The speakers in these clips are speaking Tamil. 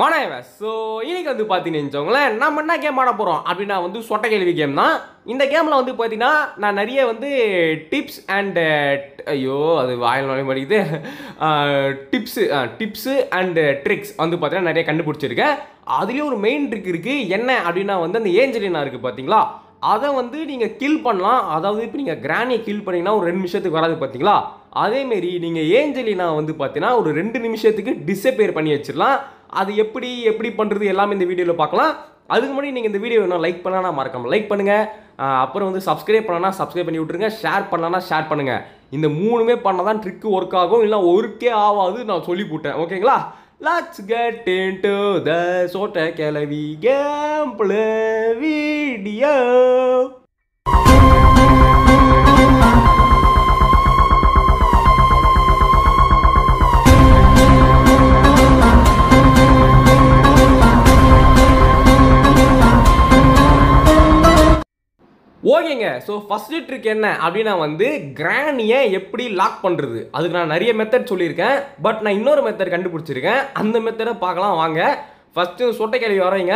வணக்கம் ஸோ இன்னைக்கு வந்து பார்த்தீங்கன்னு நம்ம என்ன கேம் ஆட போகிறோம் அப்படின்னா வந்து சொட்டை கேள்வி கேம் தான் இந்த கேமில் வந்து பார்த்தீங்கன்னா நான் நிறைய வந்து டிப்ஸ் அண்டு ஐயோ அது வாயில் நுழைய மாட்டேங்குது டிப்ஸு டிப்ஸு அண்டு ட்ரிக்ஸ் வந்து பார்த்தீங்கன்னா நிறைய கண்டுபிடிச்சிருக்கேன் அதுலேயும் ஒரு மெயின் ட்ரிக் இருக்குது என்ன அப்படின்னா வந்து அந்த ஏஞ்சலினா இருக்குது பார்த்தீங்களா அதை வந்து நீங்கள் கில் பண்ணலாம் அதாவது இப்போ நீங்கள் கிராணியை கில் பண்ணிங்கன்னா ஒரு ரெண்டு நிமிஷத்துக்கு வராது பார்த்தீங்களா அதேமாரி நீங்கள் ஏஞ்சலினா வந்து பார்த்தீங்கன்னா ஒரு ரெண்டு நிமிஷத்துக்கு டிஸப்பேர் பண்ணி வச்சிடலாம் அது எப்படி எப்படி பண்ணுறது எல்லாமே இந்த வீடியோவில் பார்க்கலாம் அதுக்கு முன்னாடி நீங்கள் இந்த வீடியோ வேணும் லைக் பண்ணலாம் மறக்காமல் லைக் பண்ணுங்கள் அப்புறம் வந்து சப்ஸ்கிரைப் பண்ணலாம் சப்ஸ்கிரைப் பண்ணி விட்ருங்க ஷேர் பண்ணலாம்னா ஷேர் பண்ணுங்கள் இந்த மூணுமே பண்ணால் தான் ட்ரிக்கு ஒர்க் ஆகும் இல்லை ஒர்க்கே ஆகாது நான் சொல்லி போட்டேன் ஓகேங்களா லட்ஸ் கெட் இன்டு த சோட்ட கிளவி கேம் வீடியோ ஓகேங்க ஸோ ஃபஸ்ட் ட்ரிக் என்ன அப்படின்னா வந்து கிரானியை எப்படி லாக் பண்ணுறது அதுக்கு நான் நிறைய மெத்தட் சொல்லியிருக்கேன் பட் நான் இன்னொரு மெத்தட் கண்டுபிடிச்சிருக்கேன் அந்த மெத்தடை பார்க்கலாம் வாங்க ஃபஸ்ட்டு சொட்டை கேள்வி வரீங்க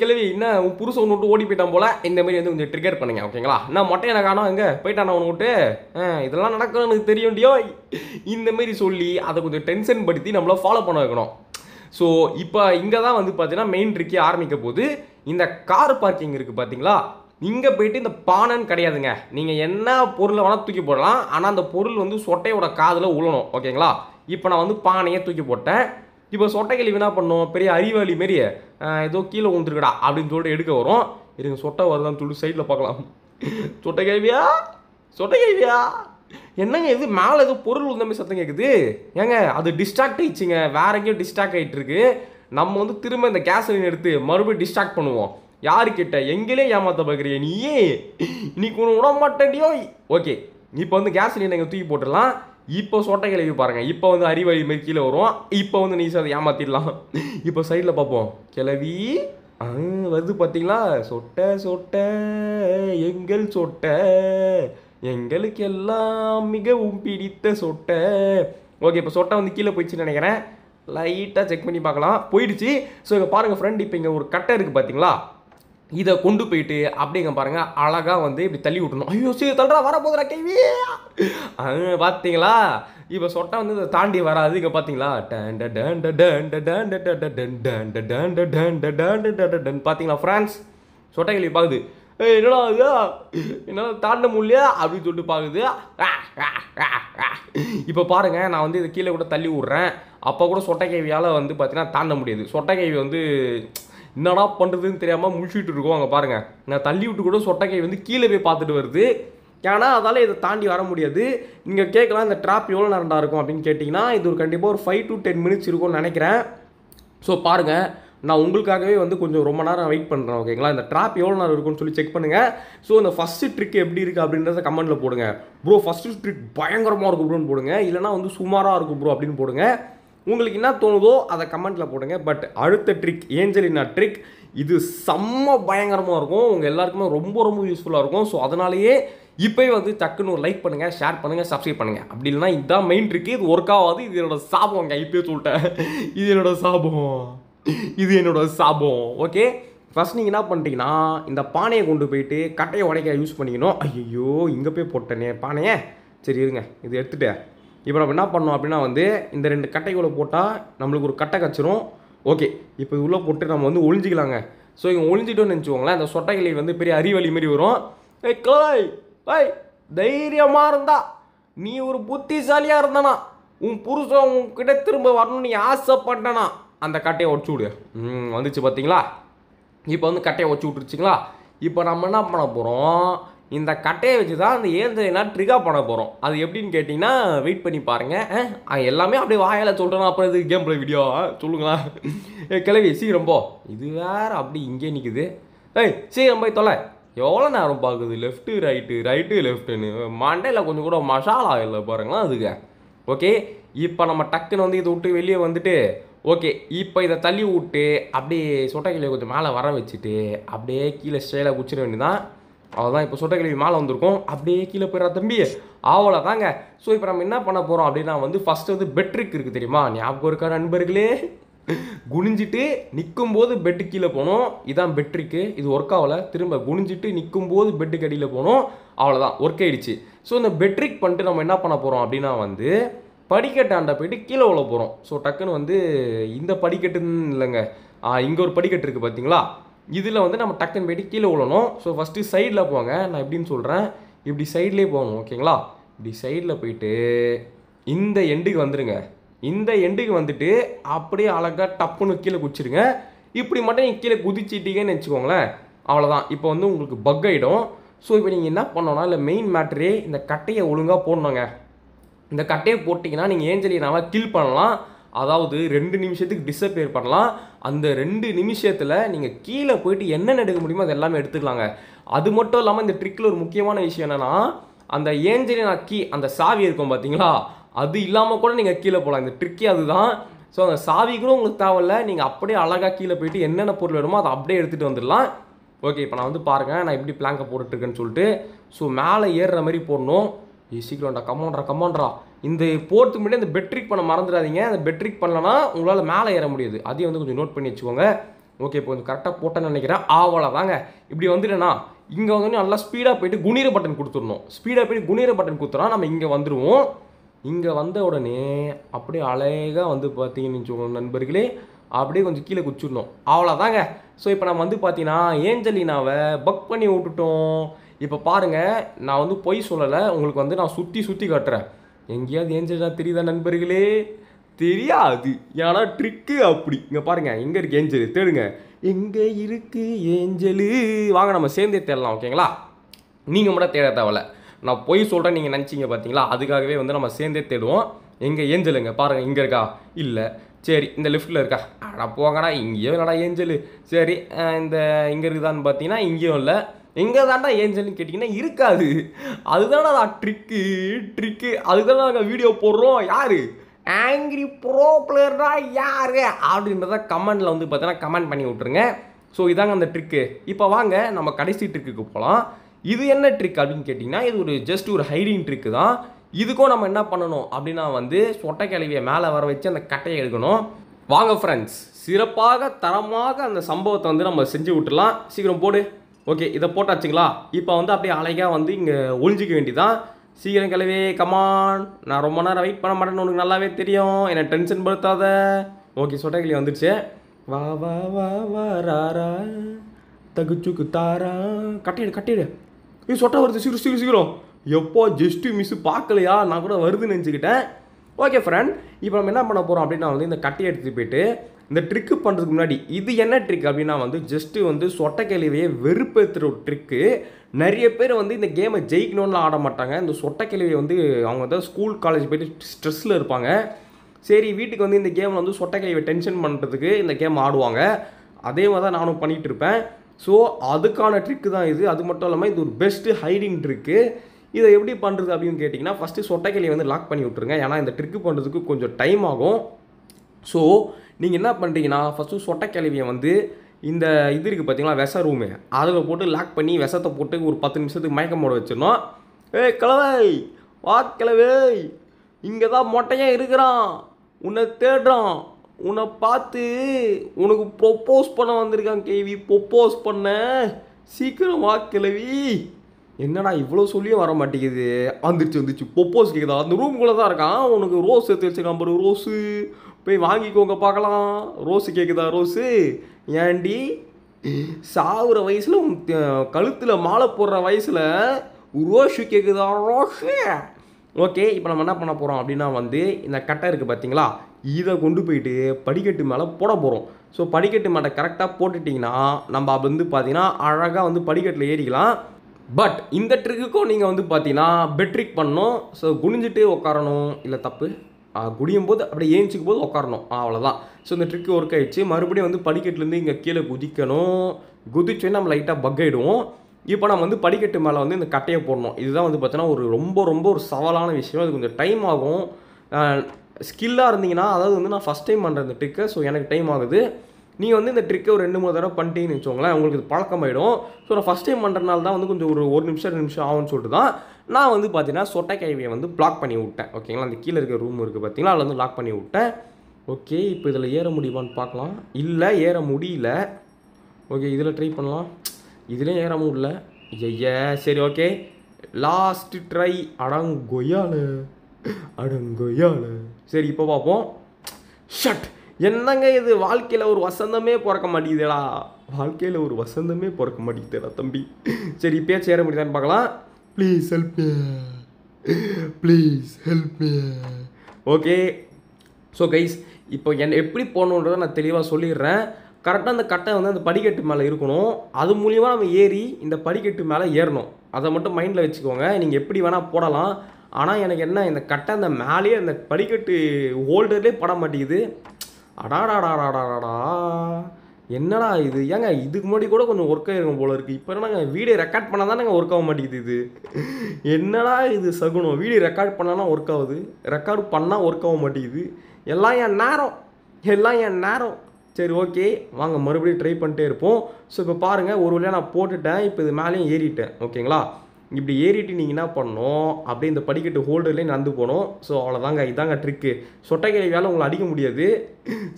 கிழவி என்ன புருஷன் ஒன்று விட்டு ஓடி போயிட்டான் போல் இந்தமாரி வந்து கொஞ்சம் ட்ரிகர் பண்ணுங்க ஓகேங்களா நான் மொட்டை எனக்கு ஆனால் இங்கே போயிட்டான் அவனை விட்டு இதெல்லாம் நடக்கணும்னு எனக்கு டியோ இந்தமாரி சொல்லி அதை கொஞ்சம் டென்ஷன் படுத்தி நம்மள ஃபாலோ பண்ண வைக்கணும் ஸோ இப்போ இங்கே தான் வந்து பார்த்தீங்கன்னா மெயின் ட்ரிக்கே ஆரம்பிக்க போது இந்த கார் பார்க்கிங் இருக்குது பார்த்தீங்களா இங்கே போயிட்டு இந்த பானைன்னு கிடையாதுங்க நீங்கள் என்ன பொருளை வேணால் தூக்கி போடலாம் ஆனால் அந்த பொருள் வந்து சொட்டையோட காதில் உழணும் ஓகேங்களா இப்போ நான் வந்து பானையே தூக்கி போட்டேன் இப்போ சொட்டை கழிவு என்ன பண்ணுவோம் பெரிய அறிவாளி மாரி ஏதோ கீழே உந்துருக்கடா அப்படின்னு சொல்லிட்டு எடுக்க வரும் இருங்க சொட்டை வருதான்னு சொல்லிட்டு சைடில் பார்க்கலாம் சொட்டை கழிவியா சொட்டை கழிவியா என்னங்க இது மேலே எதுவும் பொருள் மாதிரி சத்தம் கேட்குது ஏங்க அது டிஸ்ட்ராக்ட் ஆயிடுச்சுங்க வேற எங்கேயும் டிஸ்ட்ராக்ட் ஆகிட்டு இருக்கு நம்ம வந்து திரும்ப இந்த கேஸ் எடுத்து மறுபடியும் டிஸ்ட்ராக்ட் பண்ணுவோம் யாருக்கிட்ட எங்களே ஏமாற்ற பார்க்குறிய நீயே இன்னைக்கு ஒன்று உட மாட்டேடியோ ஓகே இப்போ வந்து கேஸ் நீங்கள் தூக்கி போட்டுடலாம் இப்போ சொட்டை கிளவி பாருங்கள் இப்போ வந்து அறிவழி மாரி கீழே வரும் இப்போ வந்து நீ அதை ஏமாற்றிடலாம் இப்போ சைடில் பார்ப்போம் கிளவி வருது பார்த்தீங்களா சொட்டை சொட்டை எங்கள் சொட்டை எங்களுக்கு எல்லாம் மிகவும் பிடித்த சொட்டை ஓகே இப்போ சொட்டை வந்து கீழே போயிடுச்சுன்னு நினைக்கிறேன் லைட்டாக செக் பண்ணி பார்க்கலாம் போயிடுச்சு ஸோ இங்கே பாருங்கள் ஃப்ரெண்ட் இப்போ இங்கே ஒரு கட்டை இருக்குது பார்த்தீங்களா இதை கொண்டு போயிட்டு அப்படிங்க பாருங்க அழகாக வந்து இப்படி தள்ளி விட்டணும் ஐயோ சீ தள்ளுறா வர போகுதுடா கேவி பார்த்தீங்களா இப்போ சொட்டா வந்து இதை தாண்டி வராது இங்கே பார்த்தீங்களா பார்த்தீங்களா ஃப்ரான்ஸ் சொட்டை கேள்வி பார்க்குது ஏய் என்னடா இது என்னால் தாண்ட முடியல அப்படின்னு சொல்லிட்டு பார்க்குது இப்போ பாருங்கள் நான் வந்து இதை கீழே கூட தள்ளி விட்றேன் அப்போ கூட சொட்டை கேவியால் வந்து பார்த்தீங்கன்னா தாண்ட முடியாது சொட்டை கேவி வந்து என்னடா பண்ணுறதுன்னு தெரியாமல் முழிச்சிட்டு இருக்கோம் அங்கே பாருங்கள் நான் தள்ளி விட்டு கூட சொட்டைக்கை வந்து கீழே போய் பார்த்துட்டு வருது ஏன்னா அதால் இதை தாண்டி வர முடியாது நீங்கள் கேட்கலாம் இந்த ட்ராப் எவ்வளோ நேரம்டா இருக்கும் அப்படின்னு கேட்டிங்கன்னா இது ஒரு கண்டிப்பாக ஒரு ஃபைவ் டு டென் மினிட்ஸ் இருக்கும்னு நினைக்கிறேன் ஸோ பாருங்கள் நான் உங்களுக்காகவே வந்து கொஞ்சம் ரொம்ப நேரம் வெயிட் பண்ணுறேன் ஓகேங்களா இந்த ட்ராப் எவ்வளோ நேரம் இருக்கும்னு சொல்லி செக் பண்ணுங்கள் ஸோ இந்த ஃபஸ்ட்டு ட்ரிக் எப்படி இருக்குது அப்படின்றத கமெண்ட்டில் போடுங்க ப்ரோ ஃபஸ்ட்டு ட்ரிக் பயங்கரமாக இருக்கும் ப்ரோன்னு போடுங்க இல்லைனா வந்து சுமாராக இருக்கும் ப்ரோ அப்படின்னு போடுங்க உங்களுக்கு என்ன தோணுதோ அதை கமெண்ட்டில் போடுங்க பட் அடுத்த ட்ரிக் ஏஞ்சலினா ட்ரிக் இது செம்ம பயங்கரமாக இருக்கும் உங்கள் எல்லாருக்குமே ரொம்ப ரொம்ப யூஸ்ஃபுல்லாக இருக்கும் ஸோ அதனாலேயே இப்போயே வந்து டக்குன்னு ஒரு லைக் பண்ணுங்கள் ஷேர் பண்ணுங்கள் சப்ஸ்கிரைப் பண்ணுங்கள் அப்படி இல்லைனா இதுதான் மெயின் ட்ரிக்கு இது ஒர்க் ஆகாது இது என்னோட சாபம் இப்போயே சொல்லிட்டேன் இது என்னோடய சாபம் இது என்னோட சாபம் ஓகே ஃபஸ்ட் நீங்கள் என்ன பண்ணுறீங்கன்னா இந்த பானையை கொண்டு போயிட்டு கட்டையை உடைக்க யூஸ் பண்ணிக்கணும் ஐயோ இங்கே போய் போட்டேனே பானையை சரி இருங்க இது எடுத்துகிட்டு இப்போ நம்ம என்ன பண்ணோம் அப்படின்னா வந்து இந்த ரெண்டு கட்டைக்குள்ளே போட்டால் நம்மளுக்கு ஒரு கட்டை கச்சிரும் ஓகே இப்போ இது உள்ளே போட்டு நம்ம வந்து ஒழிஞ்சிக்கலாங்க ஸோ இவங்க ஒழிஞ்சிட்டோன்னு நினச்சிக்கோங்களேன் அந்த சொட்டை கிளி வந்து பெரிய அறிவழி மாரி வரும் ஏய் கிளாய் பாய் தைரியமாக இருந்தா நீ ஒரு புத்திசாலியாக இருந்தானா உன் புருஷன் உன்கிட்ட திரும்ப வரணும்னு நீ ஆசைப்பட்டனா அந்த கட்டையை உடச்சி விடு வந்துச்சு பார்த்தீங்களா இப்போ வந்து கட்டையை உடச்சி விட்டுருச்சிங்களா இப்போ நம்ம என்ன பண்ண போகிறோம் இந்த கட்டையை வச்சு தான் அந்த ஏந்திரலாம் ட்ரிகா பண்ண போகிறோம் அது எப்படின்னு கேட்டிங்கன்னா வெயிட் பண்ணி பாருங்கள் எல்லாமே அப்படியே வாயால் சொல்கிறேன் அப்புறம் இது கேம் ப்ளே வீடியோ சொல்லுங்களா கிளவி சீக்கிரம் போ இது வேறு அப்படி இங்கே நிற்குது ஏய் சீக்கிரம் போய் தொலை எவ்வளோ நேரம் பார்க்குது லெஃப்ட்டு ரைட்டு ரைட்டு லெஃப்ட்டுன்னு மண்டையில் கொஞ்சம் கூட மசாலா இல்லை பாருங்களா அதுக்கு ஓகே இப்போ நம்ம டக்குன்னு வந்து இதை விட்டு வெளியே வந்துட்டு ஓகே இப்போ இதை தள்ளி விட்டு அப்படியே சொட்டைக்கிளியை கொஞ்சம் மேலே வர வச்சுட்டு அப்படியே கீழே ஸ்டைலாக குச்சிட வேண்டியதான் அவ்வளோதான் இப்போ சொட்ட கிளவி மேலே வந்திருக்கோம் அப்படியே கீழே போயிடா தம்பி அவ்வளோ தாங்க ஸோ இப்போ நம்ம என்ன பண்ண போகிறோம் அப்படின்னா வந்து ஃபஸ்ட்டு வந்து பெட்ரிக் இருக்குது தெரியுமா ஞாபகம் இருக்கா நண்பர்களே குனிஞ்சிட்டு நிற்கும் போது பெட்டு கீழே போனோம் இதான் பெட்ரிக்கு இது ஒர்க் ஆகலை திரும்ப குனிஞ்சிட்டு நிற்கும் போது பெட்டுக்கு அடியில் போனோம் அவ்வளோதான் ஒர்க் ஆகிடுச்சு ஸோ இந்த பெட்ரிக் பண்ணிட்டு நம்ம என்ன பண்ண போகிறோம் அப்படின்னா வந்து படிக்கட்டாண்ட போயிட்டு கீழே உள்ள போகிறோம் ஸோ டக்குன்னு வந்து இந்த படிக்கட்டுன்னு இல்லைங்க இங்கே ஒரு படிக்கட்டு இருக்குது பார்த்தீங்களா இதில் வந்து நம்ம டக்குன்னு போய்ட்டு கீழே விழணும் ஸோ ஃபஸ்ட்டு சைடில் போங்க நான் எப்படின்னு சொல்கிறேன் இப்படி சைட்லேயே போகணும் ஓகேங்களா இப்படி சைடில் போயிட்டு இந்த எண்டுக்கு வந்துடுங்க இந்த எண்டுக்கு வந்துட்டு அப்படியே அழகாக டப்புன்னு கீழே குச்சிடுங்க இப்படி மட்டும் நீங்கள் கீழே குதிச்சிட்டீங்கன்னு வச்சுக்கோங்களேன் அவ்வளோதான் இப்போ வந்து உங்களுக்கு பக் ஆகிடும் ஸோ இப்போ நீங்கள் என்ன பண்ணோன்னா இல்லை மெயின் மேட்ரே இந்த கட்டையை ஒழுங்காக போடணுங்க இந்த கட்டையை போட்டிங்கன்னா நீங்கள் நல்லா கில் பண்ணலாம் அதாவது ரெண்டு நிமிஷத்துக்கு டிஸப்பியர் பண்ணலாம் அந்த ரெண்டு நிமிஷத்தில் நீங்கள் கீழே போயிட்டு என்னென்ன எடுக்க முடியுமோ அது எல்லாமே எடுத்துக்கலாங்க அது மட்டும் இல்லாமல் இந்த ட்ரிக்கில் ஒரு முக்கியமான விஷயம் என்னென்னா அந்த ஏஞ்சலினா கீ அந்த சாவி இருக்கும் பார்த்தீங்களா அது இல்லாமல் கூட நீங்கள் கீழே போகலாம் இந்த ட்ரிக்கே அதுதான் ஸோ அந்த சாவி கூட உங்களுக்கு தேவையில்ல நீங்கள் அப்படியே அழகாக கீழே போயிட்டு என்னென்ன பொருள் வேணுமோ அதை அப்படியே எடுத்துகிட்டு வந்துடலாம் ஓகே இப்போ நான் வந்து பாருங்கள் நான் எப்படி பிளாங்கை போட்டுட்ருக்கேன்னு சொல்லிட்டு ஸோ மேலே ஏறுற மாதிரி போடணும் ஏ சீக்கிரம்டா கம்மோன்றா கம்மோன்றா இந்த போர்த்துக்கு முன்னாடி இந்த பெட்ரிக் பண்ண மறந்துடாதீங்க அந்த பெட்ரிக் பண்ணலன்னா உங்களால் மேலே ஏற முடியாது அதையும் வந்து கொஞ்சம் நோட் பண்ணி வச்சுக்கோங்க ஓகே இப்போ கொஞ்சம் கரெக்டாக போட்டேன்னு நினைக்கிறேன் ஆவலை தாங்க இப்படி வந்துட்டேன்னா இங்கே வந்து நல்லா ஸ்பீடாக போயிட்டு குனிர பட்டன் கொடுத்துடணும் ஸ்பீடாக போயிட்டு குனிர பட்டன் கொடுத்துனா நம்ம இங்கே வந்துடுவோம் இங்கே வந்த உடனே அப்படியே அழகாக வந்து பார்த்தீங்கன்னு வச்சுக்கோங்க நண்பர்களே அப்படியே கொஞ்சம் கீழே குச்சிடணும் அவ்வளோதாங்க ஸோ இப்போ நம்ம வந்து பார்த்தீங்கன்னா ஏஞ்சலினாவை பக் பண்ணி விட்டுட்டோம் இப்போ பாருங்கள் நான் வந்து பொய் சொல்லலை உங்களுக்கு வந்து நான் சுற்றி சுற்றி காட்டுறேன் எங்கேயாவது ஏஞ்சல்னா தெரியுதா நண்பர்களே தெரியாது ஏன்னா ட்ரிக்கு அப்படி இங்கே பாருங்கள் எங்கே இருக்குது ஏஞ்சல் தேடுங்க எங்கே இருக்குது ஏஞ்சலு வாங்க நம்ம சேர்ந்தே தேடலாம் ஓகேங்களா நீங்கள் மட்டும் தேட தேவை நான் பொய் சொல்கிறேன் நீங்கள் நினச்சிங்க பார்த்தீங்களா அதுக்காகவே வந்து நம்ம சேர்ந்தே தேடுவோம் எங்கே ஏஞ்சலுங்க பாருங்கள் இங்கே இருக்கா இல்லை சரி இந்த லிஃப்ட்டில் இருக்கா ஆனால் போங்கடா இங்கேயும் இல்லைடா ஏஞ்சலு சரி இந்த இங்கே இருக்குதான்னு பார்த்தீங்கன்னா இங்கேயும் இல்லை எங்கே தாண்டா ஏஞ்சல்னு கேட்டிங்கன்னா இருக்காது அதுதான் நான் ட்ரிக்கு ட்ரிக்கு அதுதான் நாங்கள் வீடியோ போடுறோம் யார் ஆங்கிரி ப்ரோ பிளேயர்னா யார் அப்படின்றத கமெண்டில் வந்து பார்த்தீங்கன்னா கமெண்ட் பண்ணி விட்ருங்க ஸோ இதாங்க அந்த ட்ரிக்கு இப்போ வாங்க நம்ம கடைசி ட்ரிக்குக்கு போகலாம் இது என்ன ட்ரிக் அப்படின்னு கேட்டிங்கன்னா இது ஒரு ஜஸ்ட் ஒரு ஹைடிங் ட்ரிக்கு தான் இதுக்கும் நம்ம என்ன பண்ணணும் அப்படின்னா வந்து சொட்டை கிழவியை மேலே வர வச்சு அந்த கட்டையை எடுக்கணும் வாங்க ஃப்ரெண்ட்ஸ் சிறப்பாக தரமாக அந்த சம்பவத்தை வந்து நம்ம செஞ்சு விட்டுலாம் சீக்கிரம் போடு ஓகே இதை போட்டாச்சுங்களா இப்போ வந்து அப்படியே அழகாக வந்து இங்கே ஒழிஞ்சிக்க வேண்டியதான் சீக்கிரம் கிளவே கமான் நான் ரொம்ப நேரம் வெயிட் பண்ண மாட்டேன்னு உனக்கு நல்லாவே தெரியும் என்னை டென்ஷன் படுத்தாத ஓகே சொட்டை கிளி வந்துடுச்சு வா வா வா வா ராரா தகுச்சுக்கு தாரா கட்டிடு கட்டிடு இது சொட்டை வருது சீக்கிரம் சீக்கிரம் சீக்கிரம் எப்போ ஜஸ்ட்டு மிஸ்ஸு பார்க்கலையா நான் கூட வருதுன்னு நினச்சிக்கிட்டேன் ஓகே ஃப்ரெண்ட் இப்போ நம்ம என்ன பண்ண போகிறோம் அப்படின்னா வந்து இந்த கட்டி எடுத்துகிட்டு போயிட்டு இந்த ட்ரிக்கு பண்ணுறதுக்கு முன்னாடி இது என்ன ட்ரிக் அப்படின்னா வந்து ஜஸ்ட்டு வந்து சொட்டக்கிழவையே வெறுப்பேற்றுற ஒரு ட்ரிக்கு நிறைய பேர் வந்து இந்த கேமை ஜெயிக்கணும்னு ஆட மாட்டாங்க இந்த சொட்டக்கிழவை வந்து அவங்க தான் ஸ்கூல் காலேஜ் போயிட்டு ஸ்ட்ரெஸ்ஸில் இருப்பாங்க சரி வீட்டுக்கு வந்து இந்த கேமில் வந்து கழிவை டென்ஷன் பண்ணுறதுக்கு இந்த கேம் ஆடுவாங்க அதே மாதிரி தான் நானும் பண்ணிகிட்டு இருப்பேன் ஸோ அதுக்கான ட்ரிக்கு தான் இது அது மட்டும் இல்லாமல் இது ஒரு பெஸ்ட்டு ஹைடிங் ட்ரிக்கு இதை எப்படி பண்ணுறது அப்படின்னு கேட்டிங்கன்னா ஃபஸ்ட்டு சொட்டைக்கிளியை வந்து லாக் பண்ணி விட்ருங்க ஏன்னா இந்த ட்ரிக்கு பண்ணுறதுக்கு கொஞ்சம் டைம் ஆகும் ஸோ நீங்கள் என்ன பண்ணுறீங்கன்னா ஃபஸ்ட்டு சொட்டைக்கிழவியை வந்து இந்த இது இருக்குது பார்த்தீங்களா விஷ ரூமு அதில் போட்டு லாக் பண்ணி விஷத்தை போட்டு ஒரு பத்து நிமிஷத்துக்கு மயக்கம் போட வச்சிடணும் ஏய் கிழவை வா கிழவை இங்கே தான் மொட்டையாக இருக்கிறான் உன்னை தேடுறான் உன்னை பார்த்து உனக்கு ப்ரொப்போஸ் பண்ண வந்திருக்கான் கேவி ப்ரொப்போஸ் பண்ண சீக்கிரம் வா கிழவி என்னடா இவ்வளோ சொல்லியும் வர மாட்டேங்குது வந்துருச்சு வந்துச்சு ப்ரொப்போஸ் கேட்குதா அந்த ரூம்குள்ளே தான் இருக்கான் உனக்கு ரோஸ் எடுத்து வச்சுருக்கான் பாரு ரோஸு போய் வாங்கிக்கோங்க பார்க்கலாம் ரோஸு கேட்குதா ரோஸு ஏண்டி சாகுற வயசில் கழுத்தில் மாலை போடுற வயசில் ரோஷு கேட்குதா ரோஷு ஓகே இப்போ நம்ம என்ன பண்ண போகிறோம் அப்படின்னா வந்து இந்த கட்டை இருக்குது பார்த்தீங்களா இதை கொண்டு போயிட்டு படிக்கட்டு மேலே போட போகிறோம் ஸோ படிக்கட்டு மேலே கரெக்டாக போட்டுட்டிங்கன்னா நம்ம அப்போ வந்து பார்த்தீங்கன்னா அழகாக வந்து படிக்கட்டில் ஏறிக்கலாம் பட் இந்த ட்ரிக்குக்கும் நீங்கள் வந்து பார்த்தீங்கன்னா பெட்ரிக் பண்ணணும் ஸோ குனிஞ்சிட்டு உட்காரணும் இல்லை தப்பு குடியும் போது அப்படியே ஏஞ்சிக்கும் போது உட்காரணும் அவ்வளோதான் ஸோ இந்த ட்ரிக்கு ஒர்க் ஆகிடுச்சு மறுபடியும் வந்து படிக்கட்டுலேருந்து இங்கே கீழே குதிக்கணும் குதிச்சோன்னு நம்ம லைட்டாக பக் இப்போ நம்ம வந்து படிக்கட்டு மேலே வந்து இந்த கட்டையை போடணும் இதுதான் வந்து பார்த்தீங்கன்னா ஒரு ரொம்ப ரொம்ப ஒரு சவாலான விஷயம் அது கொஞ்சம் டைம் ஆகும் ஸ்கில்லாக இருந்தீங்கன்னா அதாவது வந்து நான் ஃபஸ்ட் டைம் பண்ணுற இந்த ட்ரிக்கை ஸோ எனக்கு டைம் ஆகுது நீங்கள் வந்து இந்த ட்ரிக்கை ஒரு ரெண்டு மூணு தடவை பண்ணிட்டீங்கன்னு வச்சுக்கோங்களேன் உங்களுக்கு இது பழக்கமாயிடும் ஸோ நான் ஃபஸ்ட் டைம் பண்ணுறதுனால தான் வந்து கொஞ்சம் ஒரு ஒரு நிமிஷம் ரெண்டு நிமிஷம் ஆகும்னு சொல்லிட்டு தான் நான் வந்து பார்த்தீங்கன்னா கைவியை வந்து பிளாக் பண்ணி விட்டேன் ஓகேங்களா அந்த கீழே இருக்க ரூம் இருக்குது பார்த்தீங்களா அதில் வந்து லாக் பண்ணி விட்டேன் ஓகே இப்போ இதில் ஏற முடியுமான்னு பார்க்கலாம் இல்லை ஏற முடியல ஓகே இதில் ட்ரை பண்ணலாம் இதுலேயும் ஏற முடியல ஐயா சரி ஓகே லாஸ்ட் ட்ரை அடங்கொய்யால அடங்கொய்யால சரி இப்போ பார்ப்போம் ஷட் என்னங்க இது வாழ்க்கையில் ஒரு வசந்தமே பிறக்க மாட்டேங்குதுடா வாழ்க்கையில் ஒரு வசந்தமே பிறக்க மாட்டேங்குதுடா தம்பி சரி இப்போயே சேர முடியுதான்னு பார்க்கலாம் please help please help okay so guys இப்போ என் எப்படி போகணுன்றதை நான் தெளிவாக சொல்லிடுறேன் கரெக்டாக அந்த கட்டை வந்து அந்த படிக்கட்டு மேலே இருக்கணும் அது மூலியமாக நம்ம ஏறி இந்த படிக்கட்டு மேலே ஏறணும் அதை மட்டும் மைண்டில் வச்சுக்கோங்க நீங்கள் எப்படி வேணால் போடலாம் ஆனால் எனக்கு என்ன இந்த கட்டை அந்த மேலேயே அந்த படிக்கட்டு ஹோல்டர்லேயே பட மாட்டேங்குது அடாடாடாடாடாடா என்னடா இது ஏங்க இதுக்கு முன்னாடி கூட கொஞ்சம் ஒர்க் ஆகிருக்கும் போல இருக்குது இப்போ என்னங்க வீடியோ ரெக்கார்ட் பண்ணால் தானே ஒர்க் ஆக மாட்டேங்குது இது என்னடா இது சகுனம் வீடியோ ரெக்கார்ட் பண்ணலாம் ஒர்க் ஆகுது ரெக்கார்டு பண்ணால் ஒர்க் ஆக மாட்டேங்குது எல்லாம் என் நேரம் எல்லாம் என் நேரம் சரி ஓகே வாங்க மறுபடியும் ட்ரை பண்ணிட்டே இருப்போம் ஸோ இப்போ பாருங்கள் ஒரு வழியாக நான் போட்டுட்டேன் இப்போ இது மேலேயும் ஏறிட்டேன் ஓகேங்களா இப்படி ஏறிட்டு நீங்கள் என்ன பண்ணணும் அப்படியே இந்த படிக்கட்டு ஹோல்டர்லேயே நடந்து போகணும் ஸோ அவ்வளோதாங்க இதாங்க ட்ரிக்கு வேலை உங்களை அடிக்க முடியாது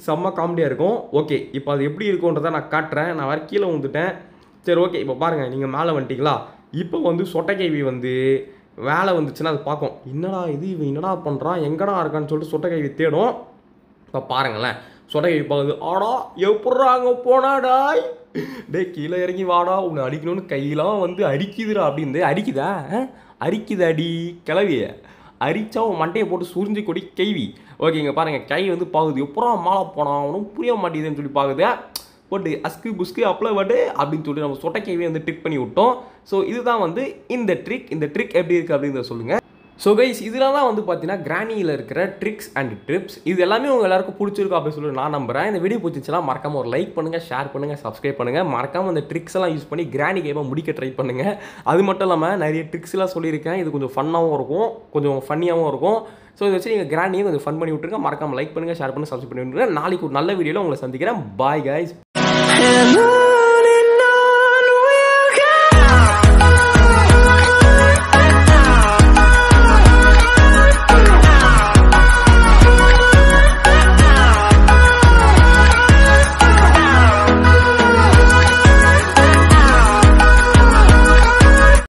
செம்ம காமெடியாக இருக்கும் ஓகே இப்போ அது எப்படி இருக்குன்றதை நான் காட்டுறேன் நான் வர கீழே வந்துட்டேன் சரி ஓகே இப்போ பாருங்கள் நீங்கள் மேலே வந்துட்டிங்களா இப்போ வந்து சொட்டைக்கைவி வந்து வேலை வந்துச்சுன்னா அதை பார்க்கும் என்னடா இது இவன் என்னடா பண்ணுறான் எங்கடா இருக்கான்னு சொல்லிட்டு சொட்டைக்கைவி தேடும் இப்போ பாருங்களேன் கைவி பார்க்குது ஆடா எப்பட்றாங்க போனாடாய் டே கீழே இறங்கி வாடா உன்னை அடிக்கணும்னு கையெல்லாம் வந்து அரிக்குதுடா அப்படின்னு அரிக்குதா அரிக்குது அடி கிளவிய அரிச்சா உன் மண்டையை போட்டு சுரிஞ்சு கொடி கைவி ஓகேங்க பாருங்கள் கை வந்து பாகுது எப்பறம் மாலை போனால் அவனும் புரிய மாட்டேங்குதுன்னு சொல்லி பார்க்குது போட்டு அஸ்கு புஸ்கு அப்ளை வடு அப்படின்னு சொல்லிட்டு நம்ம சொட்டை சொட்டைக்கைவே வந்து ட்ரிக் பண்ணி விட்டோம் ஸோ இதுதான் வந்து இந்த ட்ரிக் இந்த ட்ரிக் எப்படி இருக்குது அப்படிங்கிறத சொல்லுங்கள் ஸோ கைஸ் இதெல்லாம் தான் வந்து பார்த்தீங்கன்னா கிரானியில் இருக்கிற ட்ரிக்ஸ் அண்ட் ட்ரிப்ஸ் இது எல்லாமே உங்கள் எல்லாருக்கும் பிடிச்சிருக்கும் அப்படின்னு சொல்லி நான் நம்புறேன் இந்த வீடியோ பிடிச்சிச்சுனா மறக்காம ஒரு லைக் பண்ணுங்கள் ஷேர் பண்ணுங்கள் சப்ஸ்கிரைப் பண்ணுங்கள் மறக்காமல் அந்த ட்ரிக்ஸ் எல்லாம் யூஸ் பண்ணி கிராணி கேமை முடிக்க ட்ரை பண்ணுங்கள் அது மட்டும் இல்லாமல் நிறைய ட்ரிக்ஸ்லாம் சொல்லியிருக்கேன் இது கொஞ்சம் ஃபன்னாகவும் இருக்கும் கொஞ்சம் ஃபன்னியாகவும் இருக்கும் ஸோ இதை வச்சு நீங்கள் கிராண்டியை கொஞ்சம் ஃபன் பண்ணி விட்டுருங்க மறக்காமல் லைக் பண்ணுங்கள் ஷேர் பண்ணுங்கள் சப்ஸ்கிரைப் பண்ணி விட்டுருங்க நாளைக்கு ஒரு நல்ல வீடியோவில் உங்களை சந்திக்கிறேன் பாய் கைஸ்